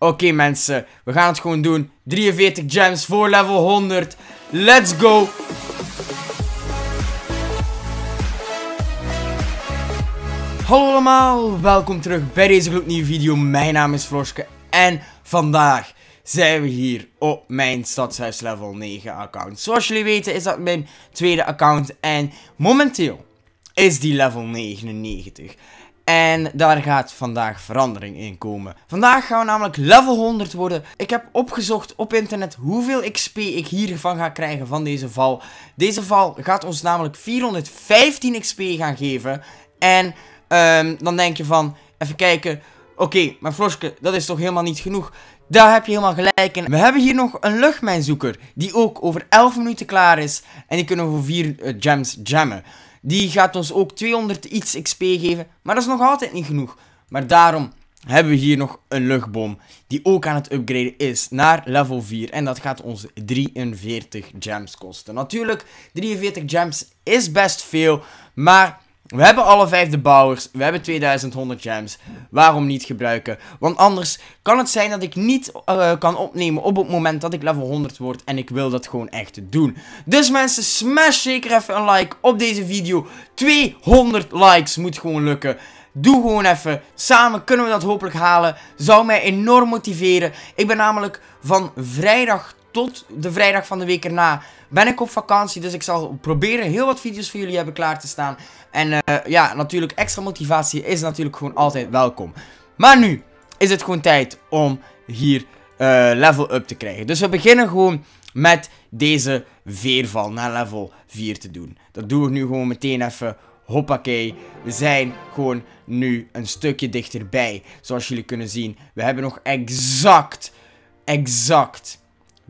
Oké mensen, we gaan het gewoon doen. 43 gems voor level 100. Let's go! Hallo allemaal, welkom terug bij deze gloednieuwe video. Mijn naam is Floske en vandaag zijn we hier op mijn Stadshuis level 9 account. Zoals jullie weten is dat mijn tweede account en momenteel is die level 99. En daar gaat vandaag verandering in komen. Vandaag gaan we namelijk level 100 worden. Ik heb opgezocht op internet hoeveel XP ik hiervan ga krijgen van deze val. Deze val gaat ons namelijk 415 XP gaan geven. En ehm, dan denk je van, even kijken. Oké, maar Floske, dat is toch helemaal niet genoeg? Daar heb je helemaal gelijk in. We hebben hier nog een luchtmijnzoeker. Die ook over 11 minuten klaar is. En die kunnen we voor 4 eh, gems jammen. Die gaat ons ook 200 iets XP geven. Maar dat is nog altijd niet genoeg. Maar daarom hebben we hier nog een luchtbom Die ook aan het upgraden is naar level 4. En dat gaat ons 43 gems kosten. Natuurlijk, 43 gems is best veel. Maar we hebben alle vijf de bouwers, we hebben 2100 gems. Waarom niet gebruiken? Want anders kan het zijn dat ik niet eh, kan opnemen op het moment dat ik level 100 word. En ik wil dat gewoon echt doen. Dus mensen, smash zeker even een like op deze video. 200 likes moet gewoon lukken. Doe gewoon even. Samen kunnen we dat hopelijk halen. Zou mij enorm motiveren. Ik ben namelijk van vrijdag tot de vrijdag van de week erna ben ik op vakantie. Dus ik zal proberen heel wat video's voor jullie hebben klaar te staan. En eh, ja, natuurlijk extra motivatie is natuurlijk gewoon altijd welkom. Maar nu is het gewoon tijd om hier eh, level up te krijgen. Dus we beginnen gewoon met deze veerval naar level 4 te doen. Dat doen we nu gewoon meteen even. Hoppakee, we zijn gewoon nu een stukje dichterbij. Zoals jullie kunnen zien, we hebben nog exact, exact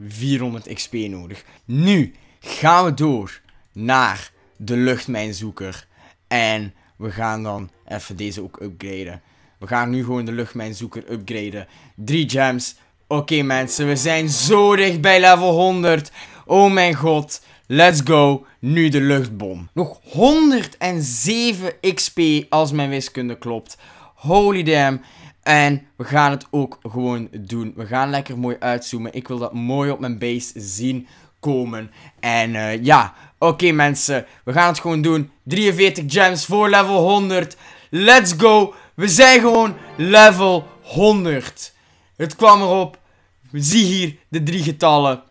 400 XP nodig. Nu gaan we door naar de luchtmijnzoeker. En we gaan dan even deze ook upgraden. We gaan nu gewoon de luchtmijnzoeker upgraden. 3 gems. Oké mensen, we zijn zo dicht bij level 100. Oh mijn god. Let's go. Nu de luchtbom. Nog 107 XP als mijn wiskunde klopt. Holy damn. En we gaan het ook gewoon doen. We gaan lekker mooi uitzoomen. Ik wil dat mooi op mijn base zien komen. En eh, ja, oké mensen. We gaan het gewoon doen. 43 gems voor level 100. Let's go. We zijn gewoon level 100. Het kwam erop. Zie hier de drie getallen.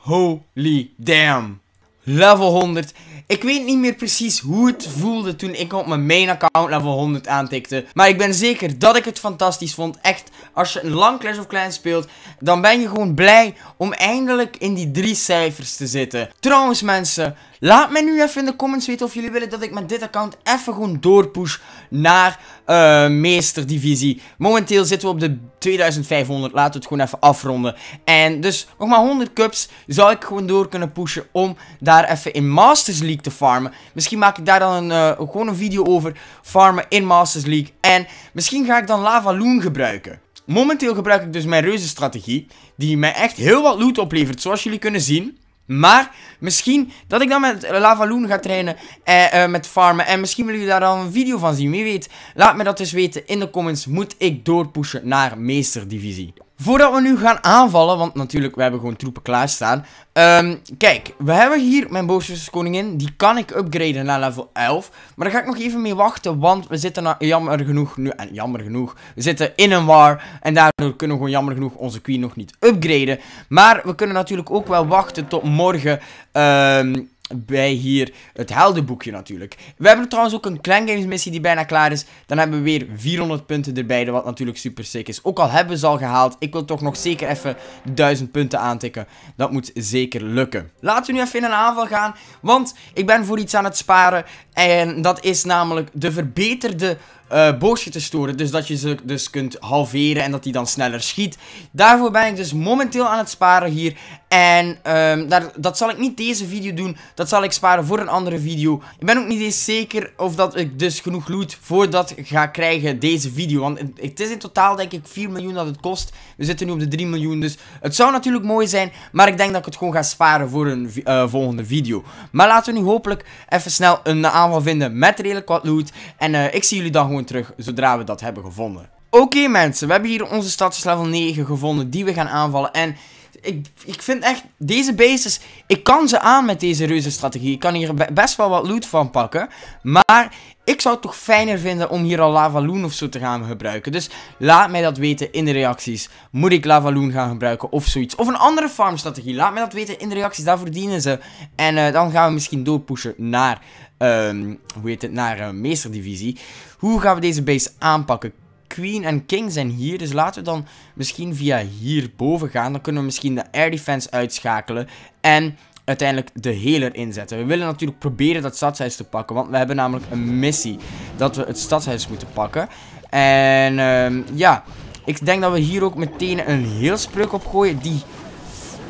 Holy damn. Level 100. Ik weet niet meer precies hoe het voelde toen ik op mijn main account level 100 aantikte. Maar ik ben zeker dat ik het fantastisch vond. Echt, als je een lang Clash of klein speelt, dan ben je gewoon blij om eindelijk in die drie cijfers te zitten. Trouwens mensen, laat me nu even in de comments weten of jullie willen dat ik met dit account even gewoon doorpush naar uh, meesterdivisie. Momenteel zitten we op de 2500. Laten we het gewoon even afronden. En dus nog maar 100 cups zou ik gewoon door kunnen pushen om daar even in Masters League te farmen. Misschien maak ik daar dan een, eh, gewoon een video over. Farmen in Masters League. En misschien ga ik dan Lava Loon gebruiken. Momenteel gebruik ik dus mijn strategie Die mij echt heel wat loot oplevert zoals jullie kunnen zien. Maar misschien dat ik dan met eh, Lavaloon ga trainen en eh, eh, met farmen. En misschien willen jullie daar dan een video van zien. Wie weet, laat me dat dus weten in de comments. Moet ik doorpushen naar meesterdivisie? Voordat we nu gaan aanvallen, want natuurlijk, we hebben gewoon troepen klaarstaan. Um, kijk, we hebben hier mijn koningin. Die kan ik upgraden naar level 11. Maar daar ga ik nog even mee wachten, want we zitten jammer genoeg nu... En jammer genoeg, we zitten in een war. En daardoor kunnen we gewoon jammer genoeg onze queen nog niet upgraden. Maar we kunnen natuurlijk ook wel wachten tot morgen... Ehm, bij hier het heldenboekje natuurlijk. We hebben trouwens ook een Clan Games missie die bijna klaar is. Dan hebben we weer 400 punten erbij, wat natuurlijk super sick is. Ook al hebben we ze al gehaald, ik wil toch nog zeker even 1000 punten aantikken. Dat moet zeker lukken. Laten we nu even in een aanval gaan, want ik ben voor iets aan het sparen. En dat is namelijk de verbeterde uh, te storen. Dus dat je ze dus kunt halveren en dat die dan sneller schiet. Daarvoor ben ik dus momenteel aan het sparen hier. En um, dat zal ik niet deze video doen. Dat zal ik sparen voor een andere video. Ik ben ook niet eens zeker of dat ik dus genoeg loot voor dat ga krijgen deze video. Want het is in totaal denk ik 4 miljoen dat het kost. We zitten nu op de 3 miljoen. Dus het zou natuurlijk mooi zijn. Maar ik denk dat ik het gewoon ga sparen voor een eh, volgende video. Maar laten we nu hopelijk even snel een aanval vinden met redelijk wat loot. En eh, ik zie jullie dan gewoon terug zodra we dat hebben gevonden. Oké mensen, we hebben hier onze stadjes level 9 gevonden die we gaan aanvallen. En ik, ik vind echt, deze bases, ik kan ze aan met deze reuzenstrategie. Ik kan hier best wel wat loot van pakken. Maar ik zou het toch fijner vinden om hier al Lavaloon of zo te gaan gebruiken. Dus laat mij dat weten in de reacties. Moet ik Lavaloon gaan gebruiken of zoiets? Of een andere farmstrategie. Laat mij dat weten in de reacties. Daarvoor dienen ze. En eh, dan gaan we misschien doorpushen naar um, hoe heet het, naar uh, meesterdivisie. Hoe gaan we deze base aanpakken? Queen en King zijn hier. Dus laten we dan misschien via hierboven gaan. Dan kunnen we misschien de air defense uitschakelen. En uiteindelijk de healer inzetten. We willen natuurlijk proberen dat stadshuis te pakken. Want we hebben namelijk een missie. Dat we het stadshuis moeten pakken. En ehm, ja, ik denk dat we hier ook meteen een heel spreuk op gooien. Die,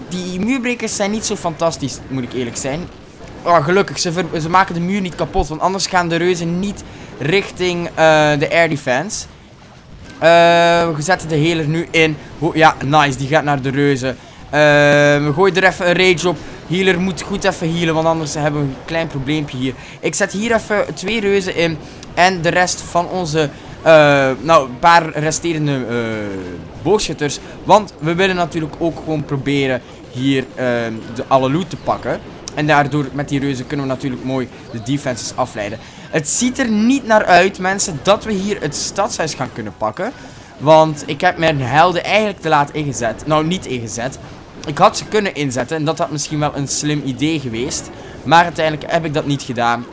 die muurbrekers zijn niet zo fantastisch, moet ik eerlijk zijn. Oh, gelukkig. Ze, ze, maken de muur niet kapot. Want anders gaan de reuzen niet richting eh, de air defense. Eh, we zetten de healer nu in. Ho ja, nice. Die gaat naar de reuzen. Eh, we gooien er even een rage op. Healer moet goed even healen, want anders hebben we een klein probleempje hier. Ik zet hier even twee reuzen in. En de rest van onze, nou, een paar resterende uh, boogschutters. Want we willen natuurlijk ook gewoon proberen hier de alle loot te pakken. En daardoor met die reuzen kunnen we natuurlijk mooi de defenses afleiden. Het ziet er niet naar uit mensen dat we hier het stadshuis gaan kunnen pakken. Want ik heb mijn helden eigenlijk te laat ingezet. Nou niet ingezet. Ik had ze kunnen inzetten en dat had misschien wel een slim idee geweest. Maar uiteindelijk heb ik dat niet gedaan.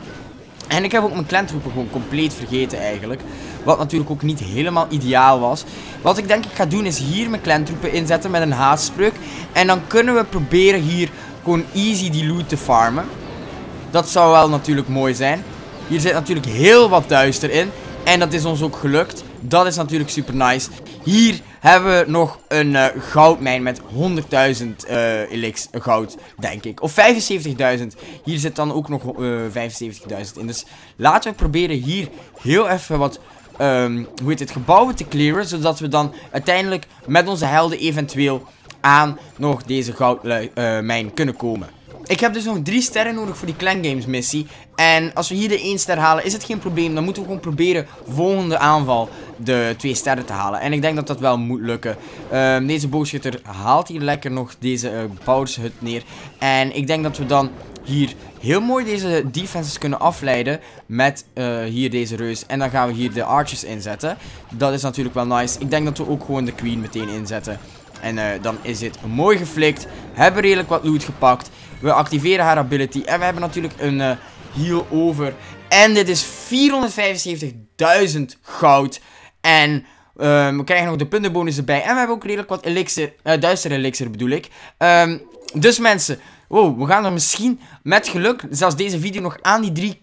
En ik heb ook mijn klantroepen gewoon compleet vergeten eigenlijk. Wat natuurlijk ook niet helemaal ideaal was. Wat ik denk ik ga doen is hier mijn klantroepen inzetten met een haatspreuk. En dan kunnen we proberen hier gewoon easy die loot te farmen. Dat zou wel natuurlijk mooi zijn. Hier zit natuurlijk heel wat duister in. En dat is ons ook gelukt. Dat is natuurlijk super nice. Hier hebben we nog een eh, goudmijn met 100.000 eh, elix goud, denk ik. Of 75.000. Hier zit dan ook nog 75.000 eh, in. Dus laten we proberen hier heel even wat ehm, hoe heet het, gebouwen te clearen. Zodat we dan uiteindelijk met onze helden eventueel aan nog deze goudmijn eh, kunnen komen. Ik heb dus nog drie sterren nodig voor die Clan Games missie. En als we hier de 1 ster halen, is het geen probleem. Dan moeten we gewoon proberen volgende aanval de 2 sterren te halen. En ik denk dat dat wel moet lukken. Ehm, deze boogschutter haalt hier lekker nog deze uh, neer. En ik denk dat we dan hier heel mooi deze defenses kunnen afleiden met eh, hier deze reus. En dan gaan we hier de archers inzetten. Dat is natuurlijk wel nice. Ik denk dat we ook gewoon de queen meteen inzetten. En eh, dan is dit mooi geflikt. Hebben redelijk wat loot gepakt. We activeren haar ability. En we hebben natuurlijk een uh, heal over. En dit is 475.000 goud. En... Ehm, we krijgen nog de puntenbonus erbij. En we hebben ook redelijk wat elixir, uh, eh, duister elixir bedoel ik. Ehm, dus mensen, wow, we gaan er misschien met geluk zelfs deze video nog aan die, drie,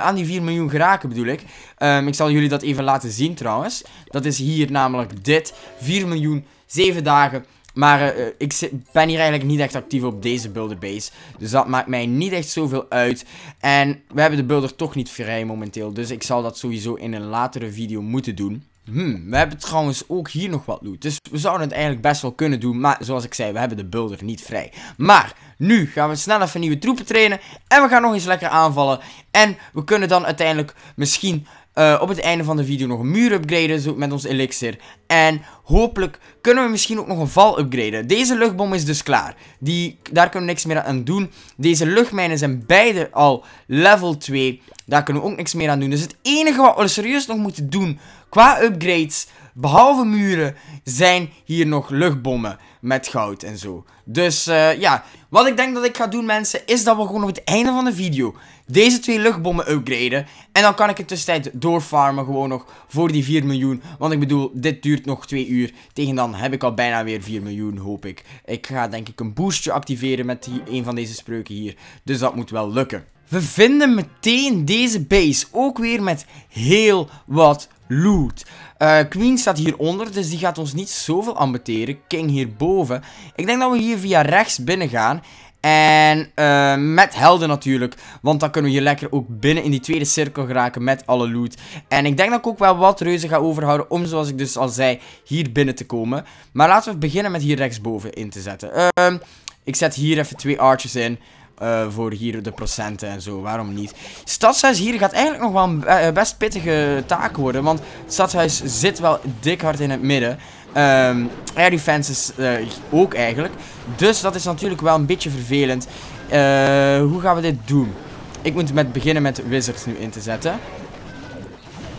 aan die 4 miljoen geraken bedoel ik. Ehm, ik zal jullie dat even laten zien trouwens. Dat is hier namelijk dit. 4 miljoen Zeven dagen. Maar eh, eh, ik ben hier eigenlijk niet echt actief op deze builder base. Dus dat maakt mij niet echt zoveel uit. En we hebben de builder toch niet vrij momenteel. Dus ik zal dat sowieso in een latere video moeten doen. Hmm, we hebben trouwens ook hier nog wat loot. Dus we zouden het eigenlijk best wel kunnen doen. Maar zoals ik zei, we hebben de builder niet vrij. Maar nu gaan we snel even nieuwe troepen trainen. En we gaan nog eens lekker aanvallen. En we kunnen dan uiteindelijk misschien eh, op het einde van de video nog een muur upgraden met ons elixir. En hopelijk kunnen we misschien ook nog een val upgraden. Deze luchtbom is dus klaar. Die, daar kunnen we niks meer aan doen. Deze luchtmijnen zijn beide al level 2. Daar kunnen we ook niks meer aan doen. Dus het enige wat we serieus nog moeten doen Qua upgrades, behalve muren, zijn hier nog luchtbommen met goud en zo. Dus eh, ja, wat ik denk dat ik ga doen mensen, is dat we gewoon op het einde van de video deze twee luchtbommen upgraden. En dan kan ik het tussentijd doorfarmen gewoon nog voor die 4 miljoen. Want ik bedoel, dit duurt nog 2 uur. Tegen dan heb ik al bijna weer 4 miljoen, hoop ik. Ik ga denk ik een boostje activeren met die, een van deze spreuken hier. Dus dat moet wel lukken. We vinden meteen deze base ook weer met heel wat loot. Eh, Queen staat hieronder, dus die gaat ons niet zoveel ambeteren. King hierboven. Ik denk dat we hier via rechts binnen gaan. En eh, met helden natuurlijk. Want dan kunnen we hier lekker ook binnen in die tweede cirkel geraken met alle loot. En ik denk dat ik ook wel wat reuzen ga overhouden om, zoals ik dus al zei, hier binnen te komen. Maar laten we beginnen met hier rechtsboven in te zetten. Ehm, ik zet hier even twee archers in. Eh, voor hier de procenten en zo. Waarom niet? Stadshuis hier gaat eigenlijk nog wel een eh, eh, best pittige taak worden. Want het stadshuis zit wel dik hard in het midden. Um, air defenses uh, ook eigenlijk. Dus dat is natuurlijk wel een beetje vervelend. hoe gaan we dit doen? Ik moet met beginnen met wizards nu in te zetten.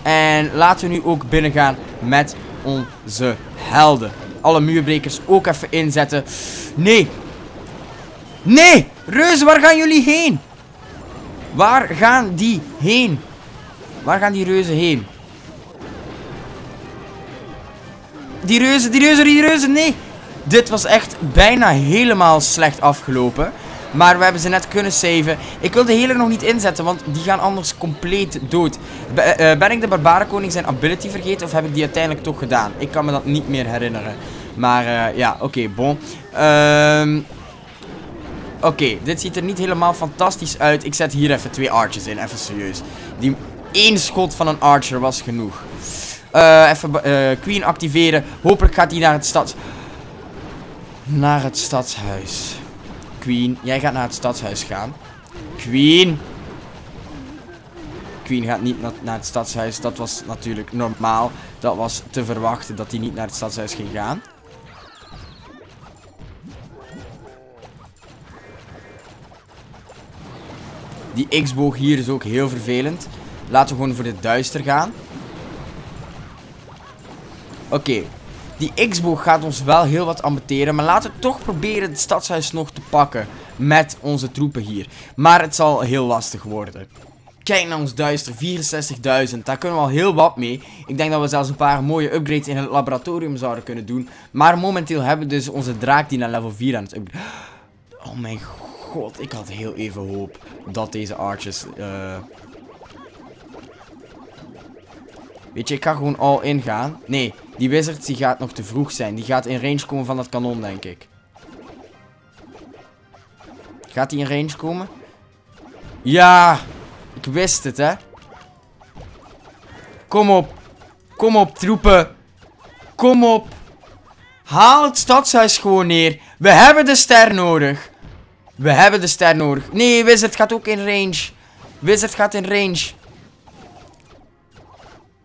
En laten we nu ook binnengaan met onze helden. Alle muurbrekers ook even inzetten. Nee, Nee! reuzen, waar gaan jullie heen? Waar gaan die heen? Waar gaan die reuzen heen? Die reuzen, die reuzen, die reuzen, nee! Dit was echt bijna helemaal slecht afgelopen. Maar we hebben ze net kunnen saven. Ik wil de hele nog niet inzetten, want die gaan anders compleet dood. Eh, ben ik de barbarenkoning zijn ability vergeten of heb ik die uiteindelijk toch gedaan? Ik kan me dat niet meer herinneren. Maar eh, ja, oké, bon. Ehm... Oké, dit ziet er niet helemaal fantastisch uit. Ik zet hier even twee archers in, even serieus. Die één schot van een archer was genoeg. Eh, even eh, Queen activeren. Hopelijk gaat hij naar het stad... Naar het stadshuis. Queen, jij gaat naar het stadshuis gaan. Queen! Queen gaat niet naar het stadshuis. Dat was natuurlijk normaal. Dat was te verwachten dat hij niet naar het stadshuis ging gaan. Die X-boog hier is ook heel vervelend. Laten we gewoon voor de duister gaan. Oké. Die X-boog gaat ons wel heel wat ambeteren. Maar laten we toch proberen het stadshuis nog te pakken. Met onze troepen hier. Maar het zal heel lastig worden. Kijk naar ons duister, 64.000. Daar kunnen we al heel wat mee. Ik denk dat we zelfs een paar mooie upgrades in het laboratorium zouden kunnen doen. Maar momenteel hebben we dus onze draak die naar level 4 aan het upgraden. Oh mijn god. God, ik had heel even hoop dat deze archers. Eh, Weet je, ik ga gewoon al ingaan. Nee, die wizard die gaat nog te vroeg zijn. Die gaat in range komen van dat kanon, denk ik. Gaat die in range komen? Ja! Ik wist het, hè. Kom op. Kom op, troepen. Kom op. Haal het stadshuis gewoon neer. We hebben de ster nodig. We hebben de ster nodig. Nee, Wizard gaat ook in range. Wizard gaat in range.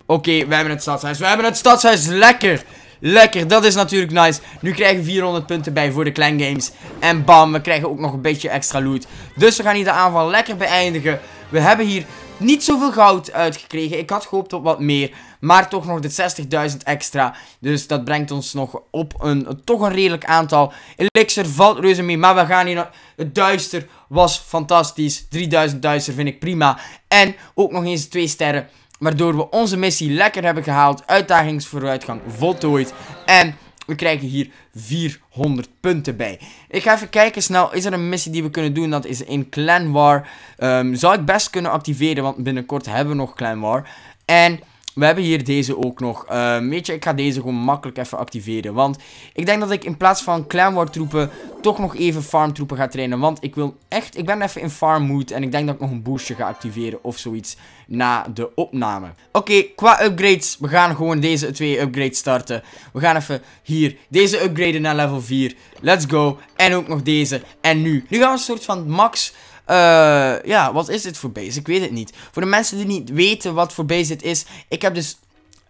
Oké, we hebben het stadshuis. We hebben het stadshuis. Lekker. Lekker, dat is natuurlijk nice. Nu krijgen we 400 punten bij voor de Clan Games. En bam, we krijgen ook nog een beetje extra loot. Dus we gaan hier de aanval lekker beëindigen. We hebben hier niet zoveel goud uitgekregen. Ik had gehoopt op wat meer. Maar toch nog de 60.000 extra. Dus dat brengt ons nog op een toch een redelijk aantal. Elixir valt reuze mee. Maar we gaan hier naar... Het duister was fantastisch. 3000 duister vind ik prima. En ook nog eens twee sterren. Waardoor we onze missie lekker hebben gehaald. Uitdagingsvooruitgang voltooid. En we krijgen hier 400 punten bij. Ik ga even kijken snel. Is er een missie die we kunnen doen? Dat is in Clan War. Ehm, zou ik best kunnen activeren. Want binnenkort hebben we nog Clan War. En we hebben hier deze ook nog. Uh, weet je, ik ga deze gewoon makkelijk even activeren. Want ik denk dat ik in plaats van clan troepen toch nog even farm troepen ga trainen. Want ik wil echt, ik ben even in farm mood. En ik denk dat ik nog een boostje ga activeren of zoiets na de opname. Oké, qua upgrades. We gaan gewoon deze twee upgrades starten. We gaan even hier deze upgraden naar level 4. Let's go. En ook nog deze. En nu. Nu gaan we een soort van max uh, ja, wat is dit voor base? Ik weet het niet. Voor de mensen die niet weten wat voor base dit is. Ik heb dus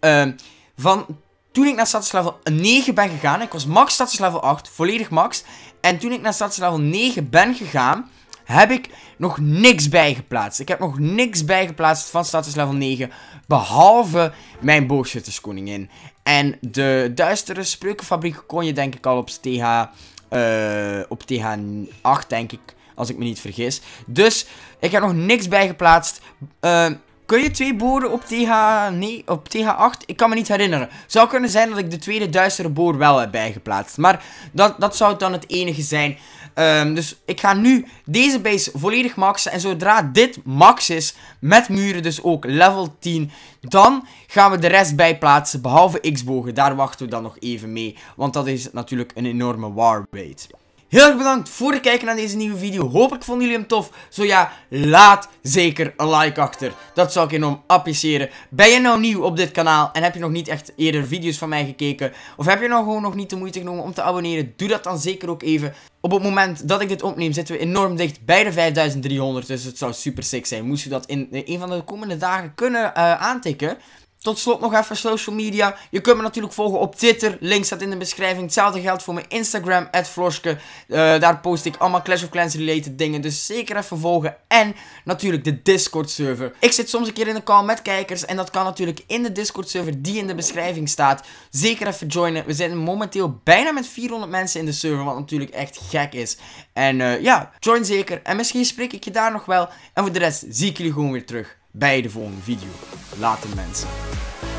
ehm, van toen ik naar status level 9 ben gegaan. Ik was max status level 8. Volledig max. En toen ik naar status level 9 ben gegaan. Heb ik nog niks bijgeplaatst. Ik heb nog niks bijgeplaatst van status level 9. Behalve mijn boogzitterskoningin. En de duistere spreukenfabriek kon je denk ik al op TH... Uh, eh, op TH8 denk ik als ik me niet vergis. Dus ik heb nog niks bijgeplaatst. Uh, kun je twee boren op, TH, nee, op TH8? Ik kan me niet herinneren. Zou kunnen zijn dat ik de tweede duistere boor wel heb bijgeplaatst. Maar dat, dat zou dan het enige zijn. Ehm, dus ik ga nu deze base volledig maxen. En zodra dit max is, met muren dus ook level 10, dan gaan we de rest bijplaatsen. Behalve X-bogen, daar wachten we dan nog even mee. Want dat is natuurlijk een enorme war Heel erg bedankt voor het kijken naar deze nieuwe video. Hopelijk vonden jullie hem tof. Zo ja, laat zeker een like achter. Dat zou ik enorm appreciëren. Ben je nou nieuw op dit kanaal en heb je nog niet echt eerder video's van mij gekeken? Of heb je nou gewoon nog niet de moeite genomen om te abonneren? Doe dat dan zeker ook even. Op het moment dat ik dit opneem zitten we enorm dicht bij de 5300. Dus het zou super sick zijn. Moest je dat in een van de komende dagen kunnen eh, aantikken... Tot slot nog even social media. Je kunt me natuurlijk volgen op Twitter. Link staat in de beschrijving. Hetzelfde geldt voor mijn Instagram, Floske. Eh, daar post ik allemaal Clash of Clans related dingen. Dus zeker even volgen. En natuurlijk de Discord server. Ik zit soms een keer in de call met kijkers. En dat kan natuurlijk in de Discord server die in de beschrijving staat. Zeker even joinen. We zijn momenteel bijna met 400 mensen in de server. Wat natuurlijk echt gek is. En eh, ja, join zeker. En misschien spreek ik je daar nog wel. En voor de rest zie ik jullie gewoon weer terug bij de volgende video. laten mensen.